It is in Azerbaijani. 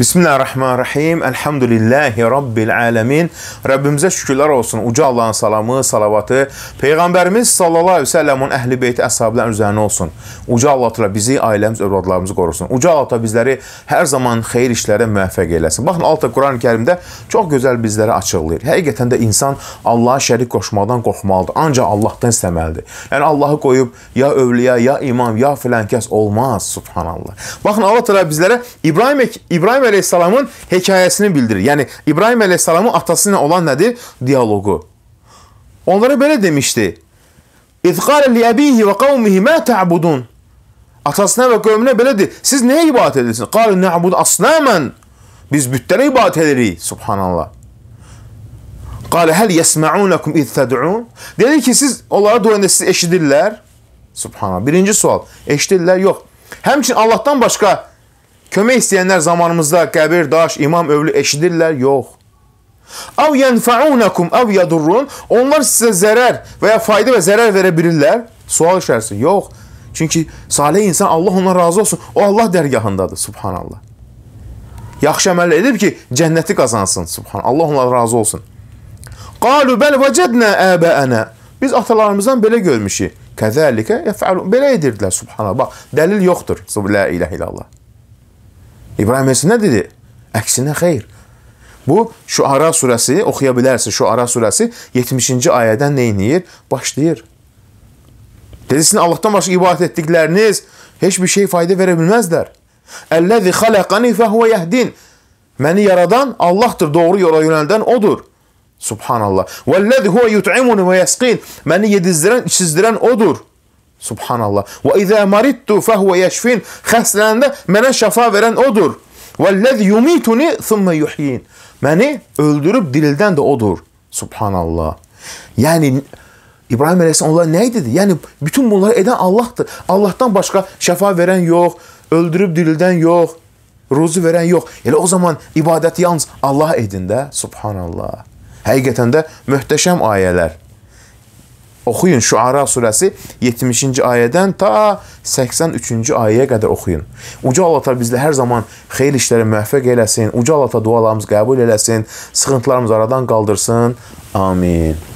Bismillahirrahmanirrahim. Elhamdülillahi Rabbil aləmin. Rəbbimizə şükürlər olsun. Uca Allahın salamı, salavatı Peyğəmbərimiz sallallahu aleyhi ve sellemin əhl-i beyti əshablərin üzərinə olsun. Uca Allah təala bizi, ailəmiz, övladlarımızı qorusun. Uca Allah təala bizləri hər zaman xeyir işlərə müvəffəq eləsin. Baxın, Allah Qurani-Kərimdə çox gözəl bizlərə açıqlayır. Həqiqətən də insan Allaha şərik qoşmaqdan qorxmalıdır. Ancaq Allahdan istəməlidir. Yəni Allahı qoyub ya övliya, ya imam, ya filan kəs olmaz. Subhanallah. Baxın, Allah təala bizlərə İbrahim İbrahim İbrahim əleyhissalamın hekayəsini bildirir. Yəni İbrahim əleyhissalamın atası ilə olan nədir? Dialoqu. Onlara belə demişdi. İzqalə li əbihi və qavmihi mə tə'budun. Atasına və qövmünə belədir. Siz nəyə ibadət edirsiniz? Qalu nə'bud asnamən. Biz bütlərə ibadət edirik. Subhanallah. Qalə həl yəsmə'unəkum iz təd'un? Dedi ki, siz onlara duyanda sizi eşidirlər. Subhanallah. Birinci sual. Eşidirlər? Yox. Həmçin Allahdan başqa Kömək istəyənlər zamanımızda qəbir, daş, imam, övlü eşidirlər? Yox. Av yenfaunakum av yadurrun. Onlar sizə zərər və ya fayda və zərər verə bilirlər? Sual işarəsi. Yox. Çünki salih insan Allah ondan razı olsun. O Allah dərgahındadır. Subhanallah. Yaxşı əməl edib ki, cənnəti qazansın. Subhanallah. Allah ondan razı olsun. Qalu bəl vəcədnə əbəənə. Biz atalarımızdan belə görmüşük. Kəzəlikə yəfəlun. Belə edirdilər. Subhanallah. Bax, dəlil yoxdur. La iləhə illallah. İbrahim Əleyhisselam nə dedi? Əksinə xeyr. Bu Şuara surəsi oxuya bilərsiniz. Şuara surəsi 70-ci ayədən nə edir? Başlayır. Dedisin Allahdan başqa ibadət etdikləriniz heç bir şey fayda verə bilməzlər. Əlləzi xalaqani fehuve yehdin. Məni yaradan Allahdır, doğru yola yönəldən odur. Subhanallah. Vəlləzi huve yut'imuni ve yesqin. Məni yedizdirən, içizdirən odur. Subhanallah. Və izə maridtu fəhvə yəşfin. Xəstələndə mənə şəfa verən odur. Vəlləzi yumituni thumma yuhyin. Məni öldürüb dirildən də odur. Subhanallah. Yəni İbrahim əleyhissalam onlar nə idi? Yəni bütün bunları edən Allahdır. Allahdan başqa şəfa verən yox, öldürüb dirildən yox, ruzu verən yox. Elə o zaman ibadət yalnız Allah edin də. Subhanallah. Həqiqətən də möhtəşəm ayələr. Oxuyun Şuara surəsi 70-ci ayədən ta 83-cü ayəyə qədər oxuyun. Uca Allah təala bizlə hər zaman xeyir işlərə müvəffəq eləsin. Uca Allah təala dualarımızı qəbul eləsin. Sıxıntılarımızı aradan qaldırsın. Amin.